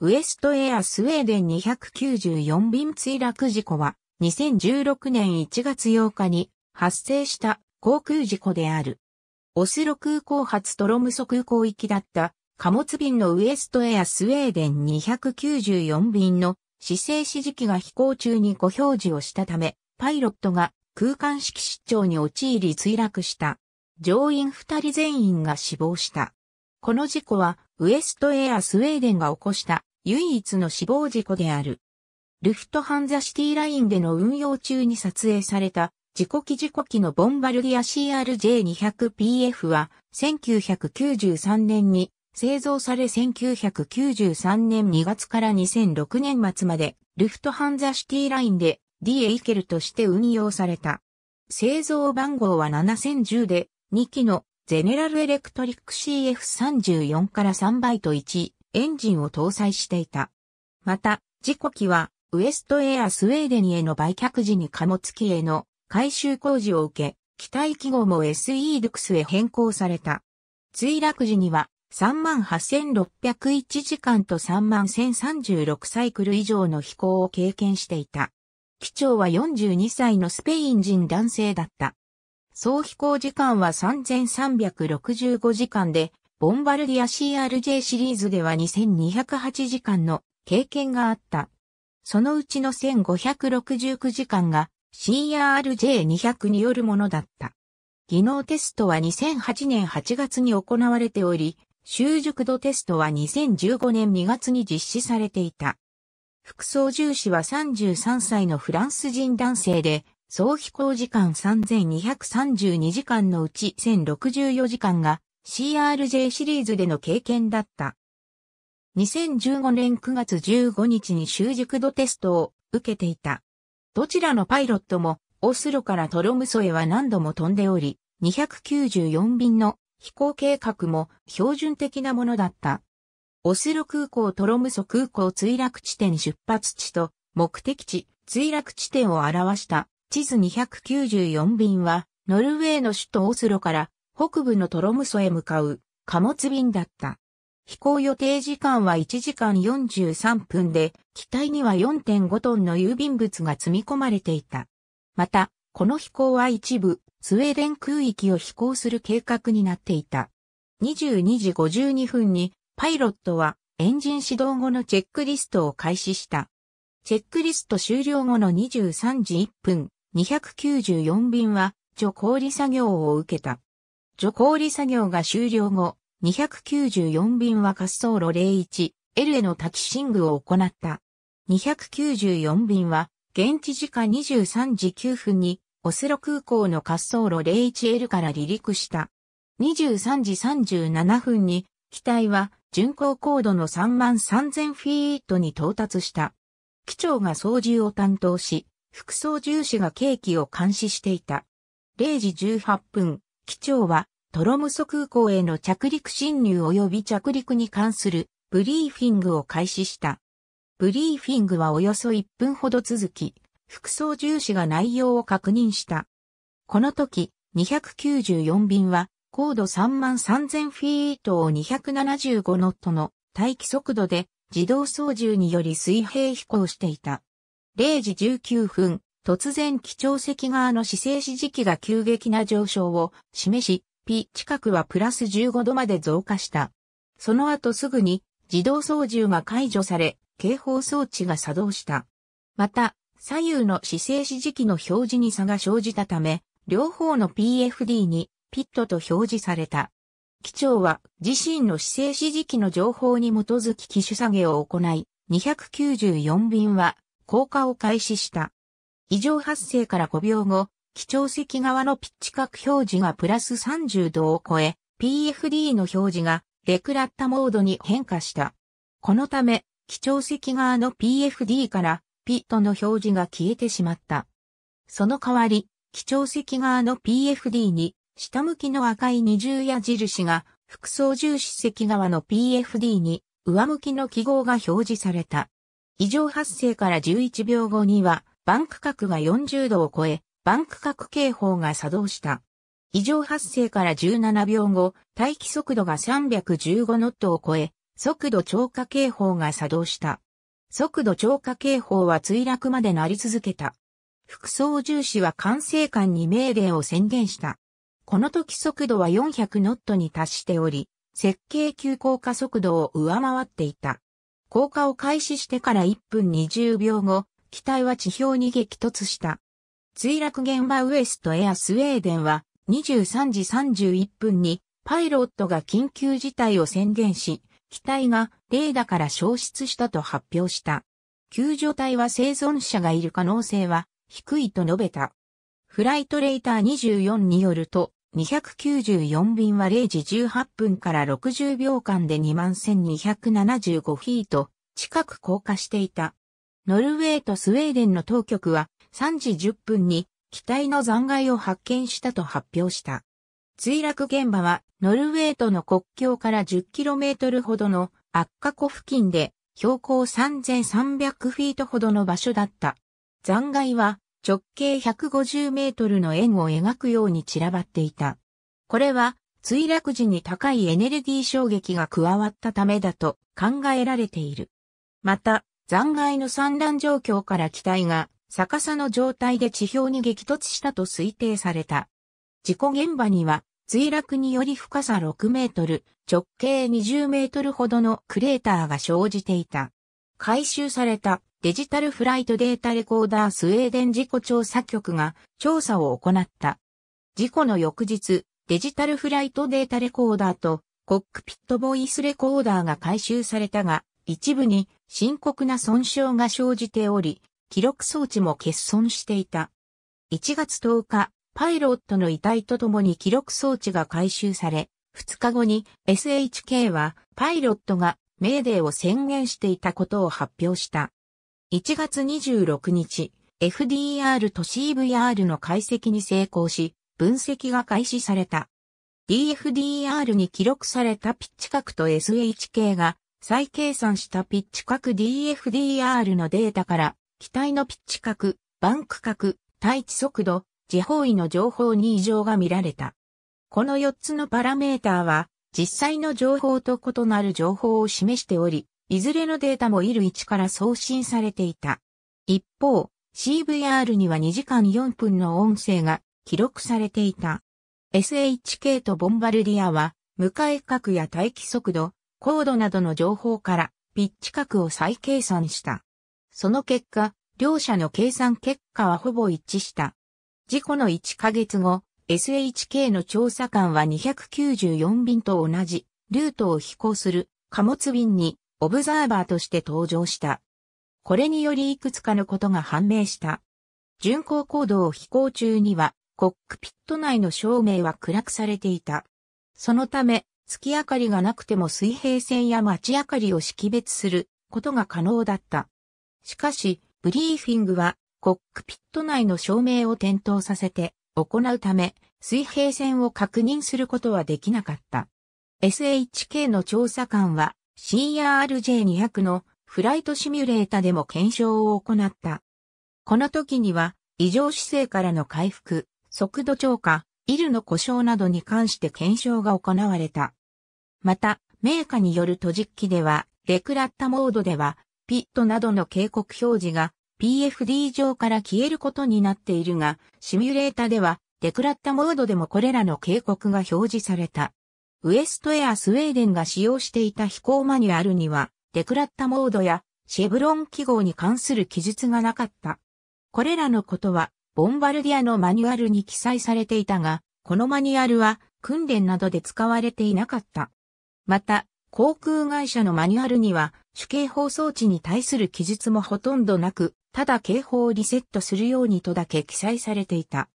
ウエストエアスウェーデン294便墜落事故は2016年1月8日に発生した航空事故である。オスロ空港発トロムソ空港行きだった貨物便のウエストエアスウェーデン294便の姿勢指示器が飛行中に誤表示をしたため、パイロットが空間式失調に陥り墜落した。乗員2人全員が死亡した。この事故はウエストエアスウェーデンが起こした唯一の死亡事故である。ルフトハンザシティラインでの運用中に撮影された自己機自己機のボンバルディア CRJ200PF は1993年に製造され1993年2月から2006年末までルフトハンザシティラインで D エイケルとして運用された。製造番号は7010で2機のゼネラルエレクトリック CF34 から3倍と1エンジンを搭載していた。また、事故機は、ウエストエアスウェーデンへの売却時に貨物機への改修工事を受け、機体記号も SE ルクスへ変更された。墜落時には38,601時間と31,036サイクル以上の飛行を経験していた。機長は42歳のスペイン人男性だった。総飛行時間は3365時間で、ボンバルディア CRJ シリーズでは2208時間の経験があった。そのうちの1569時間が CRJ200 によるものだった。技能テストは2008年8月に行われており、習熟度テストは2015年2月に実施されていた。副操縦士は33歳のフランス人男性で、総飛行時間3232時間のうち1064時間が CRJ シリーズでの経験だった。2015年9月15日に習熟度テストを受けていた。どちらのパイロットもオスロからトロムソへは何度も飛んでおり、294便の飛行計画も標準的なものだった。オスロ空港トロムソ空港墜落地点出発地と目的地墜落地点を表した地図294便はノルウェーの首都オスロから北部のトロムソへ向かう貨物便だった。飛行予定時間は1時間43分で、機体には4.5トンの郵便物が積み込まれていた。また、この飛行は一部、スウェーデン空域を飛行する計画になっていた。22時52分に、パイロットはエンジン始動後のチェックリストを開始した。チェックリスト終了後の23時1分、294便は、除氷作業を受けた。除氷作業が終了後、294便は滑走路 01L へのタキシングを行った。294便は、現地時間23時9分に、オスロ空港の滑走路 01L から離陸した。23時37分に、機体は、巡航高度の3万3000フィートに到達した。機長が操縦を担当し、副操縦士が計器を監視していた。0時18分、機長はトロムソ空港への着陸侵入及び着陸に関するブリーフィングを開始した。ブリーフィングはおよそ1分ほど続き、副操縦士が内容を確認した。この時、294便は高度33000フィートを275ノットの待機速度で自動操縦により水平飛行していた。0時19分、突然基調石側の姿勢指示器が急激な上昇を示し、P 近くはプラス15度まで増加した。その後すぐに自動操縦が解除され、警報装置が作動した。また、左右の姿勢指示器の表示に差が生じたため、両方の PFD にピットと表示された。機長は自身の姿勢指示器の情報に基づき機種下げを行い、294便は降下を開始した。異常発生から5秒後、基調席側のピッチ角表示がプラス30度を超え、PFD の表示がレクラッタモードに変化した。このため、基調席側の PFD からピットの表示が消えてしまった。その代わり、基調席側の PFD に下向きの赤い二重矢印が副操縦士席側の PFD に上向きの記号が表示された。異常発生から11秒後にはバンク角が40度を超え、バンク角警報が作動した。異常発生から17秒後、待機速度が315ノットを超え、速度超過警報が作動した。速度超過警報は墜落まで鳴り続けた。副操縦士は管制官に命令を宣言した。この時速度は400ノットに達しており、設計急降下速度を上回っていた。降下を開始してから1分20秒後、機体は地表に激突した。墜落現場ウエストエアスウェーデンは23時31分にパイロットが緊急事態を宣言し、機体がレーダから消失したと発表した。救助隊は生存者がいる可能性は低いと述べた。フライトレーター24によると、294便は0時18分から60秒間で21275フィート近く降下していた。ノルウェーとスウェーデンの当局は3時10分に機体の残骸を発見したと発表した。墜落現場はノルウェーとの国境から 10km ほどの悪化湖付近で標高3300フィートほどの場所だった。残骸は直径150メートルの円を描くように散らばっていた。これは墜落時に高いエネルギー衝撃が加わったためだと考えられている。また、残骸の散乱状況から機体が逆さの状態で地表に激突したと推定された。事故現場には墜落により深さ6メートル、直径20メートルほどのクレーターが生じていた。回収されたデジタルフライトデータレコーダースウェーデン事故調査局が調査を行った。事故の翌日、デジタルフライトデータレコーダーとコックピットボイスレコーダーが回収されたが、一部に深刻な損傷が生じており、記録装置も欠損していた。1月10日、パイロットの遺体と共に記録装置が回収され、2日後に SHK はパイロットがメーデーを宣言していたことを発表した。1月26日、FDR と CVR の解析に成功し、分析が開始された。DFDR に記録されたピッチ角と SHK が再計算したピッチ角 DFDR のデータから、機体のピッチ角、バンク角、対地速度、地方位の情報に異常が見られた。この4つのパラメーターは、実際の情報と異なる情報を示しており、いずれのデータもいる位置から送信されていた。一方、CVR には2時間4分の音声が記録されていた。SHK とボンバルディアは、向かい角や待機速度、高度などの情報からピッチ角を再計算した。その結果、両者の計算結果はほぼ一致した。事故の1ヶ月後、SHK の調査官は294便と同じルートを飛行する貨物便にオブザーバーとして登場した。これによりいくつかのことが判明した。巡航行動を飛行中にはコックピット内の照明は暗くされていた。そのため月明かりがなくても水平線や街明かりを識別することが可能だった。しかし、ブリーフィングはコックピット内の照明を点灯させて行うため、水平線を確認することはできなかった。SHK の調査官は CRJ200 のフライトシミュレータでも検証を行った。この時には異常姿勢からの回復、速度超過、イルの故障などに関して検証が行われた。また、メーカーによる閉じ機では、レクラッタモードでは、ピットなどの警告表示が PFD 上から消えることになっているが、シミュレータでは、デクラッタモードでもこれらの警告が表示された。ウエストエアスウェーデンが使用していた飛行マニュアルには、デクラッタモードやシェブロン記号に関する記述がなかった。これらのことは、ボンバルディアのマニュアルに記載されていたが、このマニュアルは訓練などで使われていなかった。また、航空会社のマニュアルには、主警報装置に対する記述もほとんどなく、ただ警報をリセットするようにとだけ記載されていた。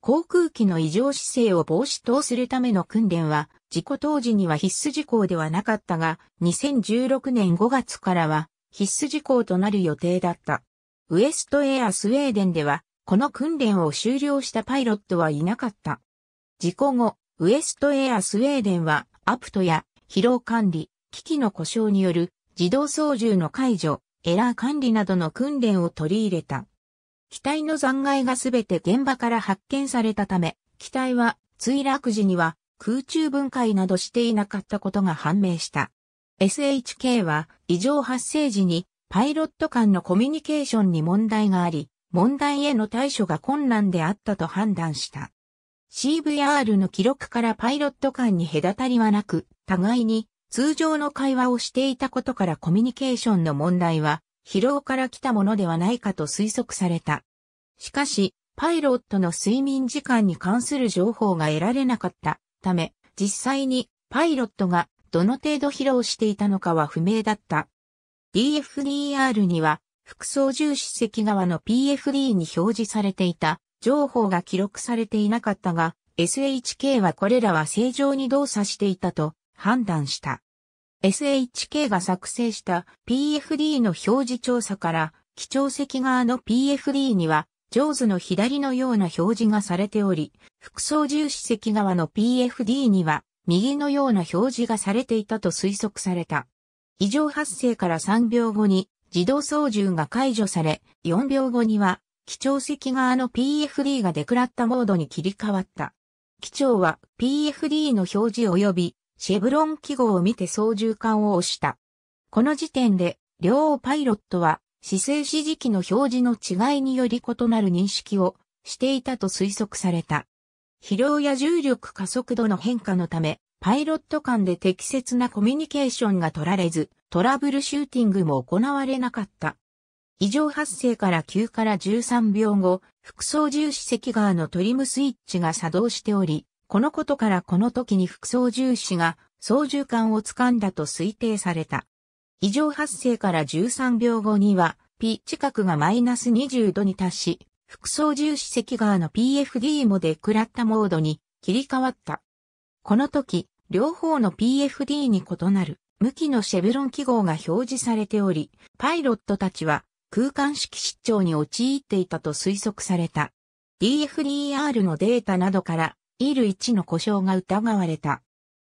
航空機の異常姿勢を防止等するための訓練は、事故当時には必須事項ではなかったが、2016年5月からは必須事項となる予定だった。ウエストエアスウェーデンでは、この訓練を終了したパイロットはいなかった。事故後、ウエストエアスウェーデンは、アプトや疲労管理、機器の故障による自動操縦の解除、エラー管理などの訓練を取り入れた。機体の残骸がすべて現場から発見されたため、機体は墜落時には空中分解などしていなかったことが判明した。SHK は異常発生時にパイロット間のコミュニケーションに問題があり、問題への対処が困難であったと判断した。CVR の記録からパイロット間に隔たりはなく、互いに通常の会話をしていたことからコミュニケーションの問題は疲労から来たものではないかと推測された。しかし、パイロットの睡眠時間に関する情報が得られなかったため、実際にパイロットがどの程度疲労していたのかは不明だった。DFDR には、副操縦士席側の PFD に表示されていた情報が記録されていなかったが、SHK はこれらは正常に動作していたと判断した。SHK が作成した PFD の表示調査から、基調席側の PFD には、上手の左のような表示がされており、副操縦士席側の PFD には、右のような表示がされていたと推測された。異常発生から3秒後に自動操縦が解除され、4秒後には、基調席側の PFD がデクラッタモードに切り替わった。基調は PFD の表示及びシェブロン記号を見て操縦桿を押した。この時点で、両パイロットは、姿勢指示器の表示の違いにより異なる認識をしていたと推測された。疲労や重力加速度の変化のため、パイロット間で適切なコミュニケーションが取られず、トラブルシューティングも行われなかった。異常発生から9から13秒後、副操縦士席側のトリムスイッチが作動しており、このことからこの時に副操縦士が操縦桿を掴んだと推定された。異常発生から13秒後には、P 近くがマイナス20度に達し、副操縦士席側の PFD もでクラッタモードに切り替わった。この時、両方の PFD に異なる向きのシェブロン記号が表示されており、パイロットたちは空間式失調に陥っていたと推測された。DFDR のデータなどからイル1の故障が疑われた。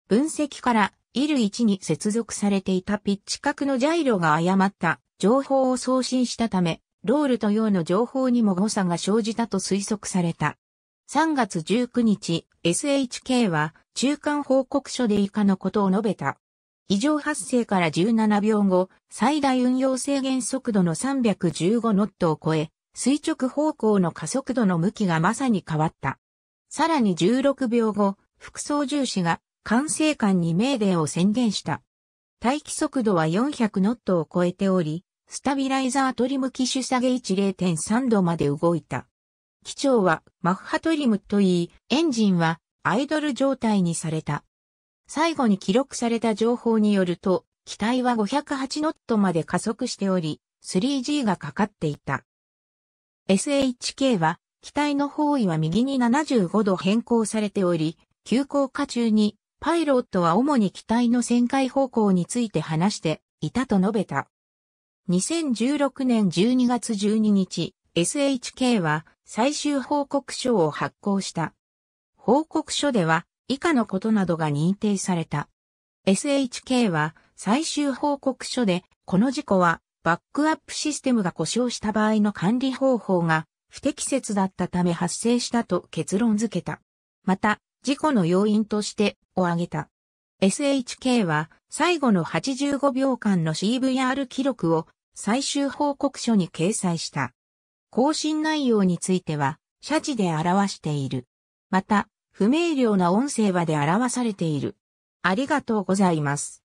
分析からイル1に接続されていたピッチ角のジャイロが誤った情報を送信したため、ロールと用の情報にも誤差が生じたと推測された。3月19日、SHK は中間報告書で以下のことを述べた。異常発生から17秒後、最大運用制限速度の315ノットを超え、垂直方向の加速度の向きがまさに変わった。さらに16秒後、副操縦士が管制官に命令を宣言した。待機速度は400ノットを超えており、スタビライザートリム機種下げ位置0.3度まで動いた。機長はマッハトリムといい、エンジンはアイドル状態にされた。最後に記録された情報によると、機体は508ノットまで加速しており、3G がかかっていた。SHK は機体の方位は右に75度変更されており、急降下中に、パイロットは主に機体の旋回方向について話していたと述べた。2016年12月12日、SHK は最終報告書を発行した。報告書では以下のことなどが認定された。SHK は最終報告書でこの事故はバックアップシステムが故障した場合の管理方法が不適切だったため発生したと結論付けた。また、事故の要因としてを挙げた。SHK は最後の85秒間の CVR 記録を最終報告書に掲載した。更新内容については、謝辞で表している。また、不明瞭な音声はで表されている。ありがとうございます。